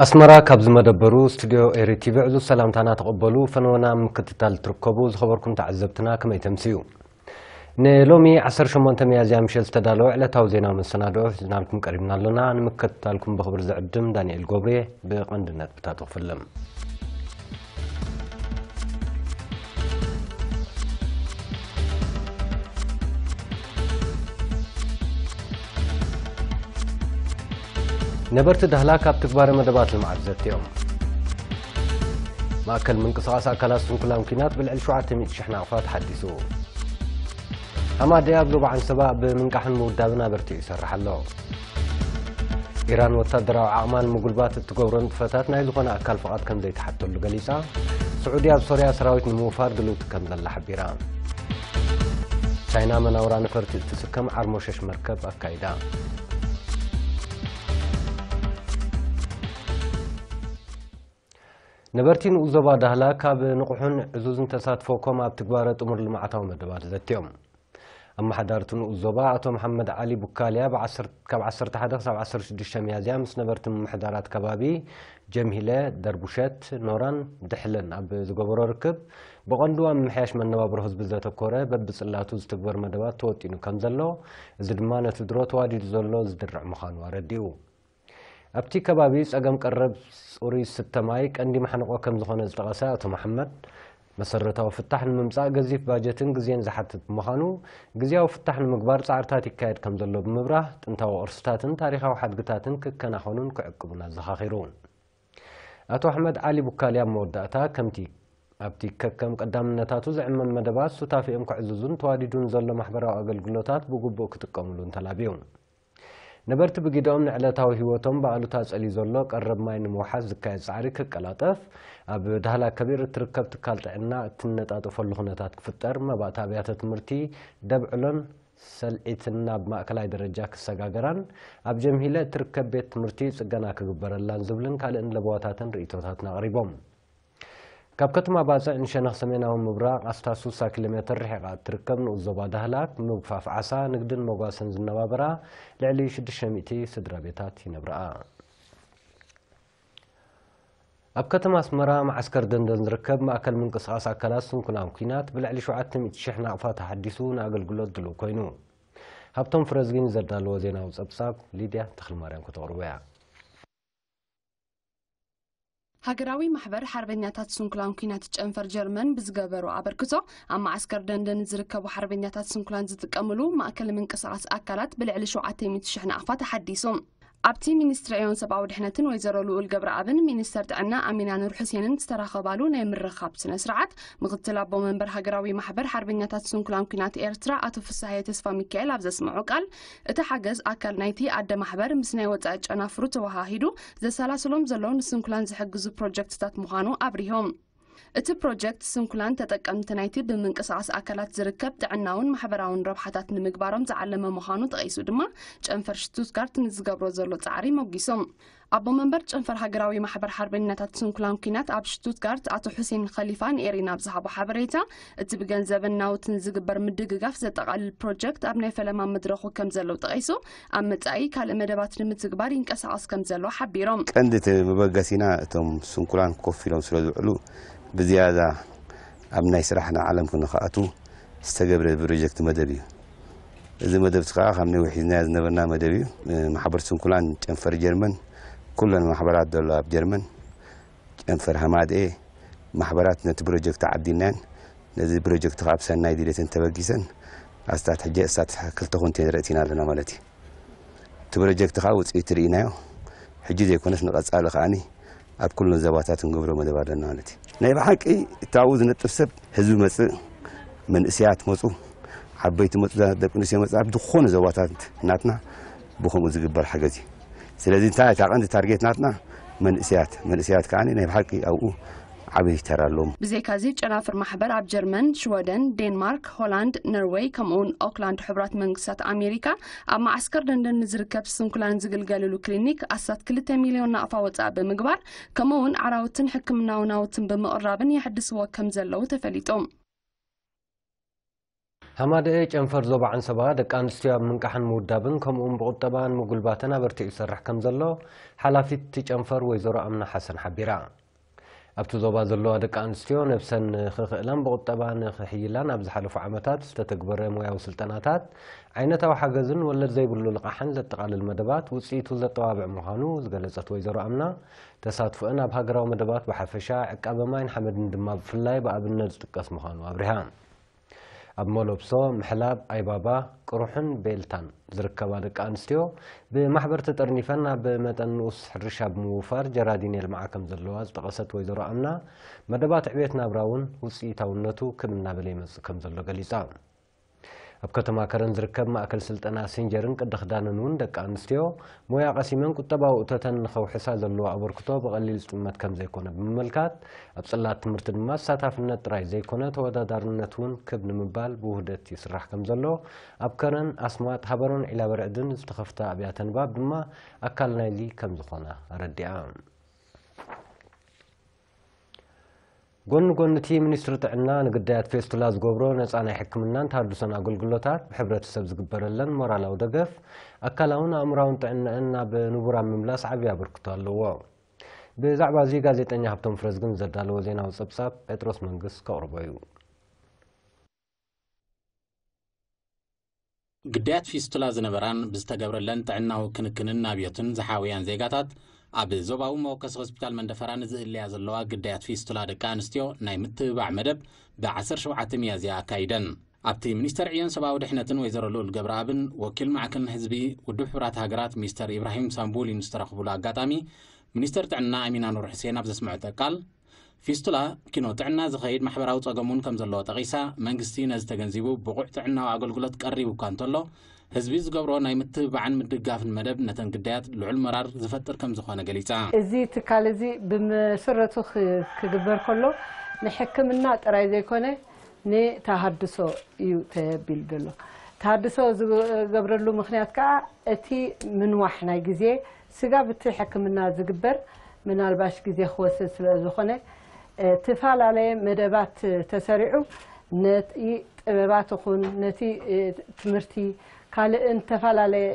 ኣስመራ ካብ ዝመደበሩ ስቱድዮ ኤሪቲቪ ቲቪ ዕዙዝ ሰላምታና ተቐበሉ ፈነወና ምክትታል ትርከቡ ዝኸበርኩም ተዓዘብትና ከመይ እዩ نلومی عصر شما انتهای زیامشل تدالو علت او زینا مسنادو زینام کم کاری نالونا آن مکتال کم با خبر زدم دانیل گوبری به قند نت بتاتو فلم. نبرت دهلا کاب تکبار مدبات المعزتیم. ما کل منکس عصا کلاس فنکلام کنات بالعشوعات میت شحنا فات حدیثو. أما ديابلو بعن سباق بمنقحن مودابنا برتي سرح الله إيران وتدرع عمان مقلبات التقورن فتاتنا يلقون أكال فقط كم زي تحت اللقاليسة سعودية بسوريا سراويت نموفار دلوت كم للح بيران ساينا منوران فرتي تسكم عرموشش مركب أكايدا نبرتين أوزوبا دهلاكا بنقحن عزوزن تسات فوقهم أبتقبارت أمر المعطاومة دبار ذات يوم ئەمە حەدارتون و زۆباەوە محەممەد علی بکالیا بە شەمیازیا من حەدارات كبابي جەمهیلە دربوشات نوران دحلن گۆبڕۆرکب بەغن دووە محێش منەوە بڕۆز بزێتە کۆرە بە بسلات و زتگوەرمەدەوە تۆتین و کەمزەلۆ زدمانە زدمانة درۆت وادی زۆلۆ زدرع مخانوارە دی أبتي كبابيس ከባቢ ፀገም ቀረብ ستة مايك عندي محنق وكم ዝኾነ ዝጠቐሰ محمد መሰረታዊ ፍታሕ ንምምፃእ ገዚፍ ባጀትን ግዜን ዝሓትት ብምዃኑ ግዜያዊ ፍታሕ ንምግባር ፃዕርታት ይካየድ ከም ዘሎ ብምብራህ ጥንታዊ ቅርስታትን ታሪካዊ ሓድግታትን ክከናኸኑን ክዕቅቡን ኣዘኻኺሩ ኣቶ ኣሕመድ ዓሊ ቡካልያ መወዳእታ ከምቲ ኣብቲ ከከም ቀዳምነታቱ ዝዕመን መደባት ሱታፊኦም ክዕዝዙን ተዋዲዱን ዘሎ ማሕበራዊ ኣገልግሎታት ብግቡእ ክጥቀምሉን ተላብዩ نبرت بقدام نعلا تاو هيوتهم بعلو تاس اليزولو قرب ماين موحاز زكاية زعريك كالاتف أبو دهلا كبير تركب تكالت عنا تنت أطفال لخنتات كفتر ما بقى تابعات تمرتي دب علن سل إتنا بمأكلا يدرجا كساقاقران أبجم هلا تركب بيت تمرتي سقنا كقبر اللان زبلن كالإن لبواتاتن ريتوتاتنا غريبوم ካብ ከተማ ባፀ ንሸነኽ ሰሜናዊ ምብራቕ ኣስታ 60 ኪሎ ሜትር ርሒቓ እትርከብ ንኡ ዞባ ዳህላክ ምጉፋፍ ዓሳ ንግድን መጓስን ዝነባበራ ልዕሊ 600 ስድራ ቤታት ይነብርኣ ኣብ ከተማ ኣስመራ ማዓስከር ደንደን ዝርከብ ማእከል ምንቅስቓስ ኣካላት ስንኩናም ኩናት ብልዕሊ 700,000 ናቕፋ ተሓዲሱ ንኣገልግሎት ድሉው ኮይኑ ሃብቶም ፍረዝግን ዘዳለዎ ዜናዊ ጸብጻብ ሊድያ ተኽልማርያም ከተቕርበያ ሃገራዊ ማሕበር ሓርበኛታት ስንኩላን ኩናት ጨንፈር ጀርመን ብዝገበሩ ኣበርክቶ ኣብ ማዓስከር ደንደን ዝርከቡ ሓርበኛታት ስንኩላን ዝጥቀምሉ ማእከል ምንቅስቓስ ኣካላት ብልዕሊ 700,000 ንኣኻት ተሓዲሱ ኣብቲ ሚኒስትሪ ኤዮን ሰብኣዊ ድሕነትን ወይዘሮ ልኡል ገብረኣብን ሚኒስተር ጥዕና ኣሚና ኑር ሕሴንን ዝተራኸባሉ ናይ ምርኻብ ስነ ስርዓት ምክትል ኣቦ መንበር ሃገራዊ ማሕበር ሓርበኛታት ስንኩላን ኩናት ኤርትራ ኣቶ ፍሳሐ ተስፋ ሚካኤል ኣብ ዘስምዑ ቃል እቲ ሓገዝ ኣካል ናይቲ ኣደ ማሕበር ምስ ናይ ወፃኢ ጨናፍሩ ተወሃሂዱ ዘሰላስሎም ዘለዉ ንስንኩላን ዝሕግዙ ፕሮጀክትታት ምዃኑ ኣብሪሆም እቲ ፕሮጀክት ስንኩላን ተጠቀምቲ ናይቲ ብምንቅስቓስ ኣካላት ዝርከብ ጥዕናውን ማሕበራውን ረብሓታት ንምግባሮም ዝዓለመ ምዃኑ ተቐይሱ ድማ ጨንፈር ሽቱትጋርት ንዝገብሮ ዘሎ ፃዕሪ መጒሶም ኣቦ መንበር ጨንፈር ሃገራዊ ማሕበር ሓርበኛታት ስንኩላን ኩናት ኣብ ሽቱትጋርት ኣቶ ሑሴን ከሊፋ ንኤሪና ብዝሃቦ ሓበሬታ እቲ ብገንዘብን ናውትን ዝግበር ምድግጋፍ ዘጠቓልል ፕሮጀክት ኣብ ናይ ፈለማ መድረኹ ከም ዘለው ተቐይሱ ኣብ መጻኢ ካልእ መደባት ንምትግባር ይንቀሳቐስ ከም ዘሎ ሓቢሮም ቀንዲ እቲ መበገሲና እቶም ስንኩላን ኮፍ ኢሎም ስለ ዝውዕሉ بزيادة أبناء سرحنا علم كنا خاطو استجبر البروجكت مدبي إذا مدب تقع خم نوحي ناز نبرنا مدبي إيه، محبر سنكولان تنفر جرمن كل المحبرات دولة بجرمن تنفر حماد إيه محبرات نت بروجكت عدينان نزي بروجكت خاب سنة دي لتن تبقيسن أستاذ حجي أستاذ كل تخون تين رأتينا لنا مالتي تبروجكت خاب وتسئترينا حجي زي كونش نقاط سألخ أني أب كل الزباتات نقبرو مدبار لنا نائب حقي تعود نتسب هزو مس من اسيات مصو عبيت مصو دبن اسيات مصو عبد خون زواتات ناتنا بخوم زغبر حاجتي سلازي تاع تاع عندي تارجت ناتنا من اسيات من اسيات كاني نائب حقي او ዓብዪ ተራ ኣለዎም ብዘይካዚ ጨናፍር ማሕበር ኣብ ጀርመን ሽወደን ዴንማርክ ሆላንድ ኖርዌይ ከምኡውን ኦክላንድ ሕብራት መንግስታት ኣሜሪካ ኣብ ማዓስከር ደንደን ዝርከብ ስንኩላን ዝግልገልሉ ክሊኒክ ኣስታት 2 ልተ ሚልዮን ናቕፋ ወፃእ ብምግባር ከምኡውን ዓራውትን ሕክምናዊ ናውትን ብምቕራብን የሕድስዎ ከም ዘለዉ ተፈሊጦም ሃማደአ ጨንፈር ዞባ ሰባ ደቂ ኣንስትዮ ኣብ ምንቃሕን ምውዳብን ከምኡውን ብቁጠባን ምጉልባትን ኣበርቲዑ ይሰርሕ ከም ዘሎ ሓላፊት ጨንፈር ወይዘሮ ኣምና ሓሰን ሓቢራ ابتزوبا زلوا دك انستيو نفسن خخلان بقطبان خحيلان ابز حلف عمتات استتكبر مويا وسلطناتات عينتا وحجزن ولا زي بلو لقحن لتقال المدبات وسيتو لطوابع مهانو زغلزت ويزرو امنا تساتفو انا بهاجرا ومدبات بحفشا اكابا ماين حمد ندما فلاي بابنز تقاس مهانو ابريهان اب مولوبسو محلاب اي بابا كروحن بيلتان زركبا دك انستيو بمحبر تترنيفنا بمتن نوس حرشا بموفر جرادين المعاكم زلواز تقصت ويدرو امنا مدبات عبيتنا براون وسيتاونتو كمنا بليمز كم زلو ኣብ ከተማ ከረን ዝርከብ ማእከል ስልጠና ሴንጀርን ቅዲ ክዳንን እውን ደቂ ኣንስትዮ ሞያ ቀሲመን ቁጠባዊ እቶተን ንኸውሕሳ ዘለዎ ኣበርክቶ ብቐሊል ዝጥመት ከም ዘይኮነ ብምምልካት ኣብ ጽላት ትምህርቲ ድማ ተሳታፍነት ጥራይ ዘይኮነ ተወዳዳርነት እውን ክብ ንምባል ብውህደት ይስራሕ ከም ዘሎ ኣብ ከረን ኣስማት ሃበሮን ዒላ በርዕድን ዝተኸፍታ ኣብያተ ንባብ ድማ ኣካል ናይዚ ከም ዝኾነ ኣረዲኣ ጎኒ እቲ ሚኒስትሪ ጥዕና ንግዳያት ፌስቱላ ዝገብሮ ነፃ ናይ ሕክምናን ተሃድሶን ኣገልግሎታት ብሕብረተሰብ ዝግበረለን ሞራላዊ ደገፍ ኣካላውን ኣእምራውን ጥዕናአን ናብ ንቡራ ምምላስ ዓብዪ ኣበርክቶ ኣለዎ ብዛዕባ እዚ ጋዜጠኛ ሃብቶም ፍረዝግን ዘዳለዎ ዜናዊ ፀብጻብ ጴጥሮስ መንግስት ከቕርቦ እዩ ግዳያት ፊስቱላ ዝነበራን ብዝተገብረለን ጥዕናዊ ክንክንን ኣብዮትን ዝሓወያን ዜጋታት ኣብ ዞባዊ መወከሲ ሆስፒታል መንደፈራ ንዝእለያ ዘለዋ ግዳያት ፊስቱላ ደቂ ኣንስትዮ ናይ ምትብባዕ መደብ ብ17 መያዝያ ኣካይደን ኣብቲ ሚኒስተር ዕዮን ሰብዊ ድሕነትን ወይዘሮ ልኡል ገብረኣብን ወኪል ማዕከልን ህዝቢ ውድብ ሕብራት ሃገራት ሚኒስተር ኢብራሂም ሳምቡሊን ዝተረኽብሉ ኣጋጣሚ ሚኒስተር ጥዕና ኣሚና ኑር ሕሴን ኣብ ዘስምዑ ጠቃል ፊስቱላ ኪኖ ጥዕና ዝኸይድ ማሕበራዊ ፀገሙን ከም ዘለዎ ጠቒሳ መንግስቲ ነዚ ተገንዚቡ ብቑዕ ጥዕናዊ ኣገልግሎት ቀሪቡ እኳ እንተሎ ህዝቢ ዝገብሮ ናይ ምትብባዕን ምድጋፍን መደብ ነተን ግዳያት ልዑል መራር ዝፈጥር ከም ዝኾነ ገሊጻ እዚ ትካል እዚ ብመሰረቱ ክግበር ከሎ ንሕክምና ጥራይ ዘይኮነ ንተሃድሶ እዩ ተቢል ዘሎ ተሃድሶ ዝገብረሉ ምክንያት ከዓ እቲ ምንዋሕ ናይ ግዜ ስጋብ እቲ ሕክምና ዝግበር ምናልባሽ ግዜ ክወስድ ስለ ዝኾነ ዝተፈላለየ መደባት ተሰሪዑ ነቲ ጥበባት ይኹን ነቲ ትምህርቲ ካልእ ዝተፈላለየ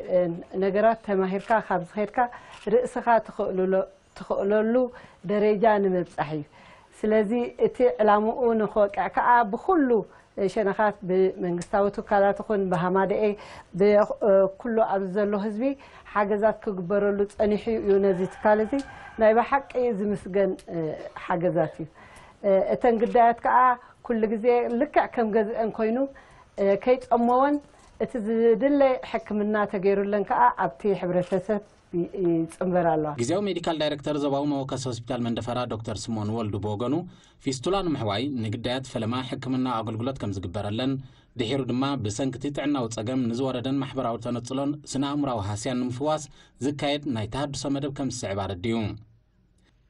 ነገራት ተማሂርካ ካብ ዝኸድካ ርእስኻ ትኽእለሉ ደረጃ ንምብፃሕ እዩ ስለዚ እቲ ዕላምኡ ንክወቅዕ ከዓ ብኩሉ ሸነኻት ብመንግስታዊ ትካላት ይኹን ብሃማደኤ ብኩሉ ኣብዚ ዘሎ ህዝቢ ሓገዛት ክግበረሉ ፀኒሑ እዩ ነዚ ትካል እዚ ናይ ብሓቂ ዝምስገን ሓገዛት እዩ እተን ግዳያት ከዓ ኩሉ ግዜ ልክዕ ከም ገዝአን ኮይኑ ከይፀመወን እቲ ዝድለይ ሕክምና ተገይሩለን ከዓ ኣብቲ ሕብረተሰብ ይፅምበር ኣለዋ ግዜያዊ ሜዲካል ዳይረክተር ዞባዊ መወከስ ሆስፒታል መንደፈራ ዶክተር ስሞን ወልዱ ብወገኑ ፊስቱላ ንምሕዋይ ንግዳያት ፈለማ ሕክምና ኣገልግሎት ከም ዝግበረለን ድሒሩ ድማ ብሰንኪቲ ጥዕናዊ ፀገም ንዝወረደን ማሕበራዊ ተነፅሎን ስነ ኣእምራዊ ሃስያን ንምፍዋስ ዝካየድ ናይ ተሃድሶ መደብ ከም ዝስዕብ ኣረድዩ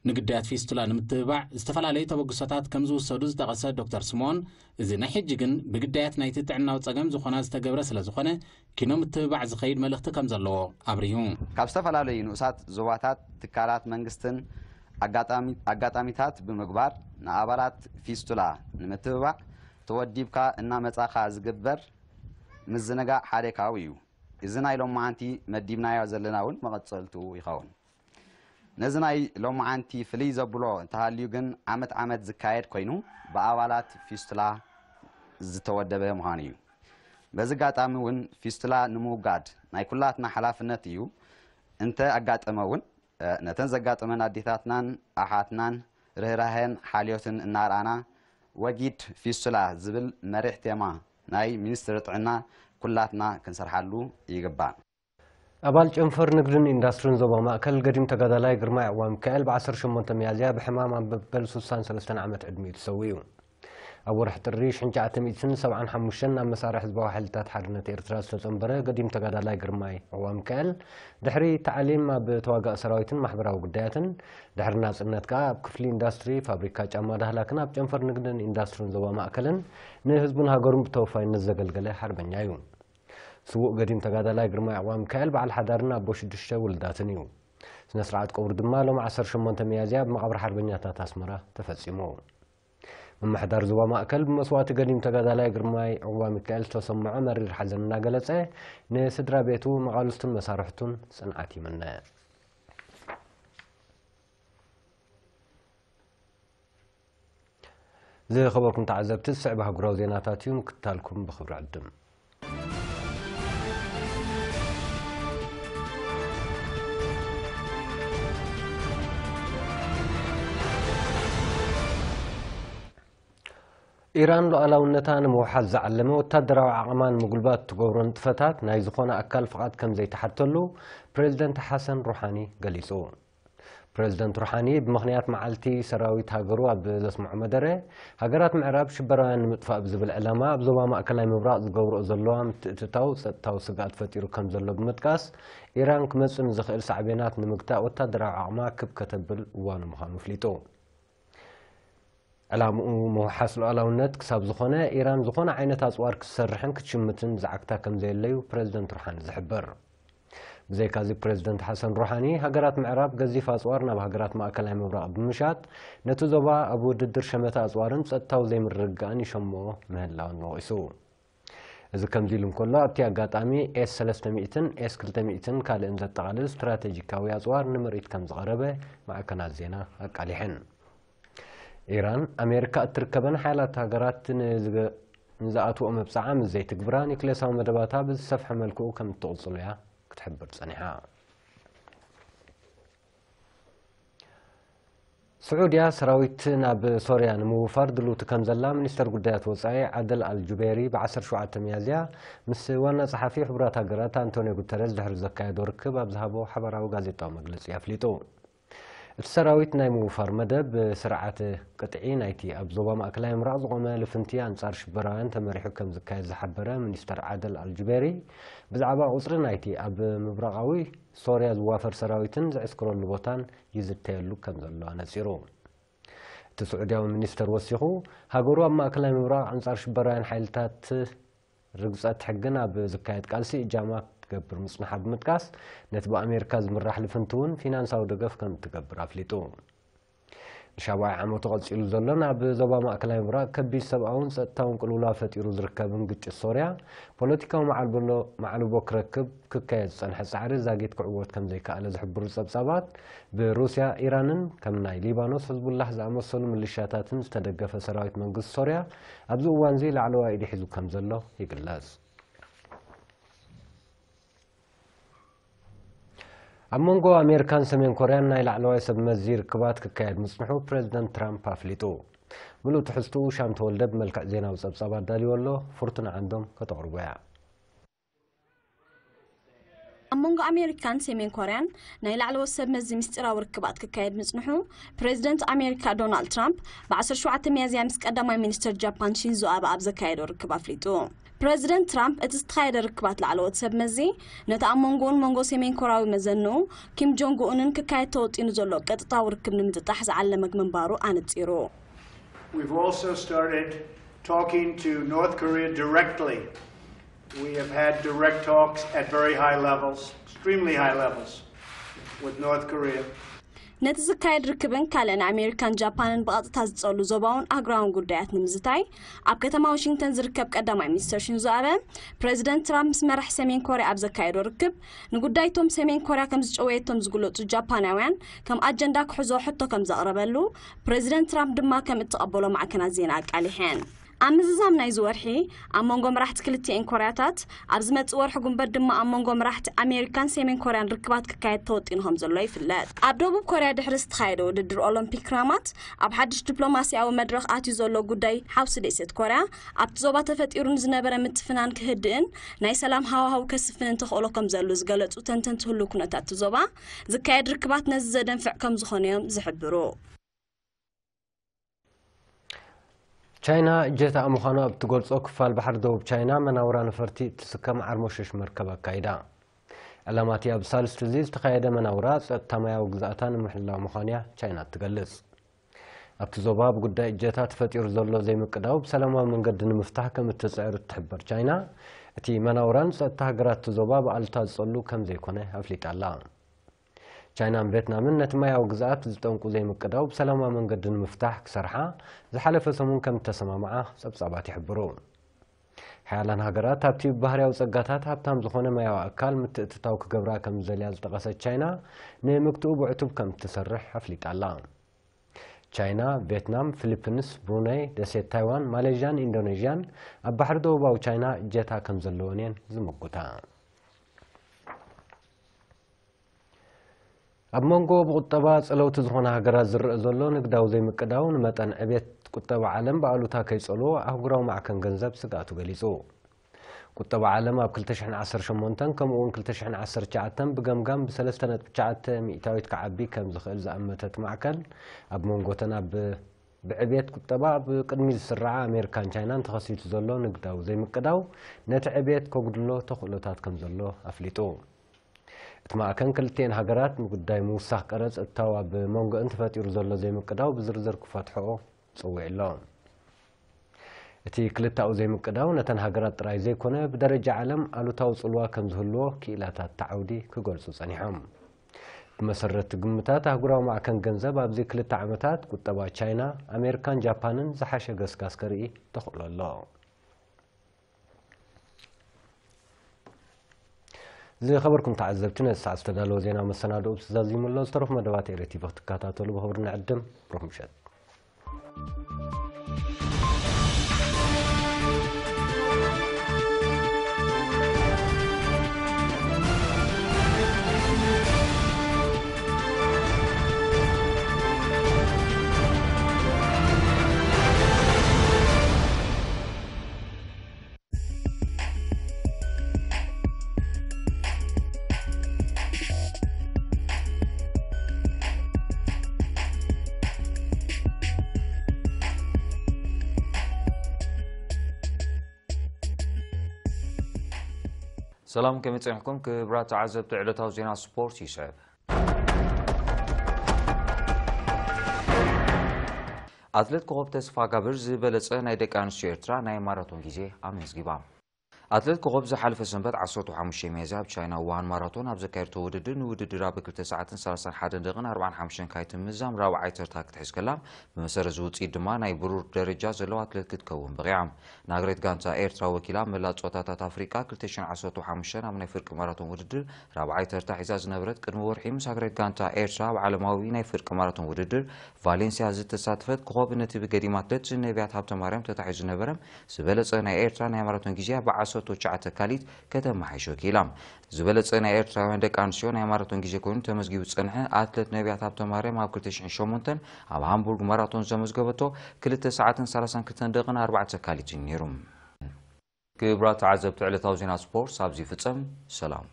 نقدات فيستلا نمتبع استفال علي تبقصتات كمزو السودو زدغسة دكتر سمون إذا نحيد جيغن بقدات نايت التعنى وطاقم زخونا استقابرة سلزخونا كينو متبع زخيد ملغت كمزلو أبريهم كاب استفال علي نوسات زواتات تكالات منغستن أقاتاميتات بمقبار نعبرات فيستلا نمتبع توديبكا النامت أخا زقبر مزنقا حاريكاويو إذا نايلو معانتي مديبنا يوزلناون مغتصلتو يخاون ነዚ ናይ ሎመዓንቲ ፍልይ ዘብሎ እንተሃልዩ ግን ዓመት ዓመት ዝካየድ ኮይኑ ብኣባላት ፊስትላ ዝተወደበ ምዃኑ እዩ በዚ ጋጣሚ እውን ፊስትላ ንምውጋድ ናይ ኩላትና ሓላፍነት እዩ እንተ ኣጋጠመ እውን ነተን ዘጋጠመን ኣዴታትናን ኣሓትናን ርህራህን ሓልዮትን እናርኣና ወጊድ ፊስትላ ዝብል መሪሕ ቴማ ናይ ሚኒስትሪ ጥዕና ኩላትና ክንሰርሓሉ ይግባእ ኣባል ጨንፈር ንግድን ኢንዳስትሪን ዞባ ማእከል ገዲም ተጋዳላይ ግርማይ ዕዋ ሚካኤል ብ18 መያዝያ ብሕማም ኣበበል 63 ዓመት ዕድሚ ዕድሚኡ እዩ ኣብ ወርሒ ጥሪ 975 ኣብ መሳርሒ ህዝባዊ ሓይልታት ሓድነት ኤርትራ ዝተፀንበረ ገዲም ተጋዳላይ ግርማይ ዕዋ ሚካኤል ድሕሪ ተዓሊም ኣብ ተዋጋእ ሰራዊትን ማሕበራዊ ጉዳያትን ድሕሪ ናፅነት ከዓ ኣብ ክፍሊ ኢንዳስትሪ ፋብሪካ ጫማ ዳህላክን ኣብ ጨንፈር ንግድን ኢንዳስትሪን ዞባ ማእከልን ንህዝቡን ሃገሩን ብተወፋይነት ዘገልገለ ሓርበኛ እዩ سوق قديم تجادلاي قرما عوام كهل بعد حدرنا بوشدشة ولداتنيو سنسرعة قبر دمالو مع عصر شمان تميازياب مقابر حربنية تاسمرة تفسيمو من محدار زوا مأكل بمسوات قديم تجادلاي قرما عوام كهل تسمع مرير حزن ناقلتة نسدرا بيتو مغالستن مسارحتن صنعتي منا زي خبركم تعذبت السعب هجرا زيناتاتيوم كتالكم بخبر عدم ኢራን ሉኣላውነታ ንምውሓት ዝዓለመ ወታደራዊ ዓቕማን ምጉልባት እትገብሮ ንጥፈታት ናይ ዝኾነ ኣካል ፍቓድ ከም ዘይተሓተሉ ፕሬዚደንት ሓሰን ሩሓኒ ገሊጹ ፕሬዚደንት ሩሓኒ ብምኽንያት መዓልቲ ሰራዊት ሃገሩ ኣብ ዘስምዑ መደረ ሃገራት ምዕራብ ሽበራውያን ንምጥፋእ ብዝብል ዕላማ ኣብ ዞባ ማእከላይ ምብራቕ ዝገብርኦ ዘለዋ ምትእትታው ፀጥታዊ ስጋኣት ፈጢሩ ከም ዘሎ ብምጥቃስ ኢራን ክመፅእ ንዝኽእል ሳዕቤናት ንምግታእ ወታደራዊ ዓቕማ ክብ ከተብል እዋኑ ምዃኑ ኣፍሊጡ ዕላምኡ ምውሓስ ልዕላውነት ክሳብ ዝኾነ ኢራን ዝኾነ ዓይነት ኣፅዋር ክትሰርሕን ክትሽምትን ዝዓግታ ከም ዘየለዩ ፕረዚደንት ሩሓኒ ዝሕብር ብዘይካዚ ፕረዚደንት ሓሰን ሩሓኒ ሃገራት ምዕራብ ገዚፍ ኣፅዋር ናብ ሃገራት ማእከላይ ምብራቕ ብምሻጥ ነቲ ዞባ ኣብ ውድድር ሸመተ ኣፅዋርን ፀጥታዊ ዘይምርግጋእን ይሸምኦ ምህላውን ነቒሱ እዚ ከምዚ ኢሉ እንከሎ ኣብቲ ኣጋጣሚ ኤስ 300 ኤስ 200 ካልእን ዘጠቓልል ስትራቴጂካዊ ኣፅዋር ንምርኢት ከም ዝቐረበ ማእከናት ዜና ኣቃሊሕን ኢራን ኣሜሪካ እትርከበን ሓይላት ሃገራት ንዝኣትዎ መብፅዓ ምስ ዘይትግብራ ኒክሌሳዊ መደባታ ብዝሰፍሐ መልክዑ ከም እትቕፅሉ እያ ክትሕብር ፀኒሓ ስዑድያ ሰራዊት ናብ ሶርያ ንምውፋር ድልውቲ ከም ዘላ ሚኒስተር ጉዳያት ወፃኢ ዓደል አልጁቤሪ ብ17 መያዝያ ምስ ዋና ፀሓፊ ሕቡራት ሃገራት አንቶኒዮ ጉተረስ ድሕሪ ዘካየዶ ርክብ ኣብ ዝሃቦ ሓበራዊ ጋዜጣዊ መግለፂ ኣፍሊጡ السراويت ناي موفر مدب سرعات قطعين ايتي ابزوبا ماكلايم راز غما لفنتي انصار شبران تمريحو كم زكاي زحبرا منستر عادل الجبيري بزعبا عصري نايتي اب مبرقاوي سوريا زوافر سراويتن زعسكرو لبوتان يزتيلو كم زلو انسيرو تسعوديا منستر وسيخو هاغورو ماكلايم راز انصار شبران حيلتات رقصات حقنا بزكايت قالسي جاماك تقبر مصنحة بمتقاس نتبا أميركا زمرح في فينانسا ودقف كان تقبر أفليتون شابعي عمو تغلس إلو زلونا بزبا ما أكلاي مرا كبي سبعون ستاون كلو لافت إلو زركبن قتش السوريا بولوتيكا ومع البلو مع البوك ركب ككاية سنح سعر زاقيت كعوات كم زيكا على زحب رسب سابات بروسيا إيران كم ناي ليبانوس حزب الله حزا مصل من الشاتات مستدقف سراويت من قص السوريا أبزو وانزي لعلوها إلي حزو كم زلو يقلاز ኣብ መንጎ ኣሜሪካን ሰሜን ኮርያን ናይ ላዕለዋይ ሰብ መዚ ርክባት ክካየድ ምፅንሑ ፕረዚደንት ትራምፕ ኣፍሊጡ ምሉእ ትሕዝትኡ ሻንተ ወልደ ብመልክዕ ዜናዊ ፀብጻብ ኣዳልዩ ኣሎ ፍርቱና ዓንዶም ከተቕርቦ እያ ኣብ መንጎ ኣሜሪካን ሰሜን ኮርያን ናይ ላዕለወት ሰብ መዚ ምስጢራዊ ርክባት ክካየድ ምፅንሑ ፕሬዚደንት ኣሜሪካ ዶናልድ ትራምፕ ብ17 መያዝያ ምስ ቀዳማይ ሚኒስትር ጃፓን ሽንዞ ኣበ ኣብ ዘካየዶ ርክብ ኣፍሊጡ ፕረዚደንት ትራምፕ እቲ ዝተካየደ ርክባት ላዕለወት ሰብ መዚ ነቲ ኣብ መንጎኡን መንጎ ሰሜን ኮራዊ መዘኑ ኪም ጆንግ ኡንን ክካየድ ተወጢኑ ዘሎ ቀጥታዊ ርክብ ንምጥጣሕ ዝዓለመግ ምንባሩ ኣነፂሩ ኮ ነቲ ዝካየድ ርክብን ካልአን ኣሜሪካን ጃፓንን ብቐጥታ ዝፀሉ ዞባውን ኣግራውን ጉዳያት ንምዝታይ ኣብ ከተማ ዋሽንግተን ዝርከብ ቀዳማይ ሚኒስተር ሽንዞ ኣበ ፕረዚደንት ትራምፕ ምስ መራሒ ሰሜን ኮርያ ኣብ ዘካየዶ ርክብ ንጉዳይቶም ሰሜን ኮርያ ከም ዝጨወየቶም ዝግለፁ ጃፓናውያን ከም ኣጀንዳ ክሕዞ ሕቶ ከም ዘቕረበሉ ፕረዚደንት ትራምፕ ድማ ከም እትቐበሎ ማዕከናት ዜና ኣቃሊሐን ኣብ ምዝዛም ናይ ዝወርሒ ኣብ መንጎ መራሕቲ ክልቲአን ኮርያታት ኣብ ዝመፅእ ወርሒ ጉንበት ድማ ኣብ መንጎ መራሕቲ ኣሜሪካን ሰሜን ኮርያን ርክባት ክካየድ ተወጢኑ ከም ዘሎ ይፍለጥ ኣብ ደቡብ ኮርያ ድሕሪ ዝተካየደ ውድድር ኦሎምፒክ ክራማት ኣብ ሓድሽ ዲፕሎማስያዊ መድረክ ኣትዩ ዘሎ ጉዳይ ሓውሲ ደሴት ኮርያ ኣብቲ ዞባ ተፈጢሩ ንዝነበረ ምትፍናን ክህድእን ናይ ሰላም ሃዋህው ከስፍን እንትኽእሎ ከም ዘሎ ዝገለጹ ተንተንትህሉ ኩነታት ዞባ ዝካየድ ርክባት ነዚ ዘደንፍዕ ከም ዝኾነ እዮም ዝሕብሩ ቻይና ጀታ ምዃኗ ብትገልጾ ክፋል ባሕሪ ደቡብ ቻይና መናውራ ነፈርቲ እትስከም ዓርሞሸሽ መርከብ ኣካይዳ ዕላማት እያ ብሳልስቲ እዚ ዝተኻየደ መናውራ ፀጥታ ማያዊ ግዛእታ ንምሕላው ምዃንያ ቻይና እትገልጽ ኣብቲ ዞባ ብጉዳይ እጀታ ተፈጢሩ ዘሎ ዘይምቅዳው ብሰላማዊ መንገዲ ንምፍታሕ ከም እትፅዕር እትሕበር ቻይና እቲ መናውራን ፀጥታ ሃገራት እቲ ዞባ ብኣልታ ዝፀሉ ከም ዘይኮነ ኣፍሊጣ ኣላ ቻይናን ቪየትናምን ነቲ ማያዊ ግዛኣት ዝጠንቁ ዘይምቅዳው ብሰላማዊ መንገዲ ንምፍታሕ ክሰርሓ ዝሓለፈ ሰሙን ከም እተሰማምዓ ፀብጻባት ይሕብሩ ሓያላን ሃገራት ኣብቲ ባህርያዊ ፀጋታት ሃብታም ዝኾነ ማያዊ ኣካል ምትእትታው ክገብራ ከም ዘልያ ዝጠቐሰት ቻይና ንምግትኡ ብዕቱብ ከም እትሰርሕ ኣፍሊጣ ኣላ ቻይና ቪየትናም ፊሊፒንስ ብሩነይ ደሴት ታይዋን ማሌዥያን ኢንዶኔዥያን ኣብ ባሕሪ ደቡባዊ ቻይና እጀታ ከም ዘለዎን እየን ዝምጉታ ኣብ መንጎ ብቁጠባ ፀለውቲ ዝኾነ ሃገራት ዝርአ ዘሎ ንግዳዊ ዘይምቅዳው ንመጠን ዕብት ቁጠባ ዓለም ብኣሉታ ከይፀልዎ ኣህጉራዊ ማዕከን ገንዘብ ስጋእቱ ገሊፁ ቁጠባ ዓለም ኣብ 218 ከምኡውን 219 ብገምጋም ብ39 ሚእታዊት ክዓቢ ከም ዝኽእል ዝኣመተት ማዕከል ኣብ መንጎተን ኣብ ብዕብት ቁጠባ ኣብ ቅድሚ ዝስርዓ ኣሜሪካን ቻይናን ተኸሲቱ ዘሎ ንግዳዊ ዘይምቅዳው ነቲ ዕብት ከጉድሎ ተኽእሎታት ከም ዘሎ ኣፍሊጡ እቲማእከን ክልቴን ሃገራት ንጉዳይ ምውሳኽ ቀረፅ እታው ኣብ መንጎአን ተፈጢሩ ዘሎ ዘይምቅዳው ብዝርዝር ክፈትሕኦ ፅውዕ ኣሎ እቲ ክልታኡ ዘይምቅዳው ነተን ሃገራት ጥራይ ዘይኮነ ብደረጃ ዓለም ኣሉታዊ ፅልዋ ከም ዝህልዎ ክኢላታት ተዓውዲ ክገልፁ ፀኒሖም ብመሰረት ግምታት ኣህጉራዊ ማዕከን ገንዘብ ኣብዚ ክልተ ዓመታት ቁጠባ ቻይና ኣሜሪካን ጃፓንን ዝሓሸ ገስጋስ ከርኢ ተኽእሎ ኣሎ ዝኸበርኩም ተዓዘብቲ ነዚ ሰዓት ዝተዳለወ ዜና መሰናድኡ ስዛዚሙሎ ዝተረፉ መደባት ኤሬቲቭ ክትከታተሉ ብክብሪ ንዕድም ብሩህ ምሸት سلام كم يتعنكم كبرا تعزبت عدتها وزينا سبورتي شاب اتلت كوبتس فاقابر زيبالت سهنا يدك انشيرترا ناي ماراتون جيزي اميز جيبام ኣትሌት ኮኸብ ዝሓለፈ ሰንበት 11 ሜዝያ ኣብ ቻይና ውሃን ማራቶን ኣብ ዘካየድቶ ውድድር ንውድድራ ብ2 ሰዓትን 31 ደቕን 45 ካይትን ምዛም ራብዓይ ተርታ ክትሕዝ ከላ ብመሰረት ዝውፅኢት ድማ ናይ ብሩር ደረጃ ዘለዎ ኣትሌት ክትከውን በቂዓ ናገሬት ጋንታ ኤርትራ ወኪላ ምላእ ፆታታት ኣፍሪቃ 215 ኣብ ናይ ፍርቂ ማራቶን ውድድር ራብዓይ ተርታ ሒዛ ዝነበረት ቅድሚ ወርሒ ምስ ሃገሬት ጋንታ ኤርትራ ኣብ ዓለማዊ ናይ ፍርቂ ማራቶን ውድድር ቫሌንስያ ዝተሳትፈት ኮኸብ ነቲ ብገዲም ኣትሌት ዝነቢያት ሃብተማርያም ተታሒዙ ዝነበረ ዝበለፀ ናይ ኤርትራ ናይ ማራቶን ግዜ ብዓስ 19 ካሊት ከተማ ሒሾክ ኢላ ዝበለፀ ናይ ኤርትራውያን ደቂ ኣንስትዮ ናይ ማራቶን ግዜ ኮይኑ ተመዝጊቡ ዝፀንሐ ኣትለት ነቢያት ሃብተማርያም ኣብ 208 ኣብ ሃምቡርግ ማራቶን ዘመዝገበቶ 2 ሰዓትን 32 ደቂን 4 ካሊትን ነይሩ ክብራት ተዓዘብቲ ዕለታዊ ዜና ስፖርት ኣብዚ ፍፀም ሰላም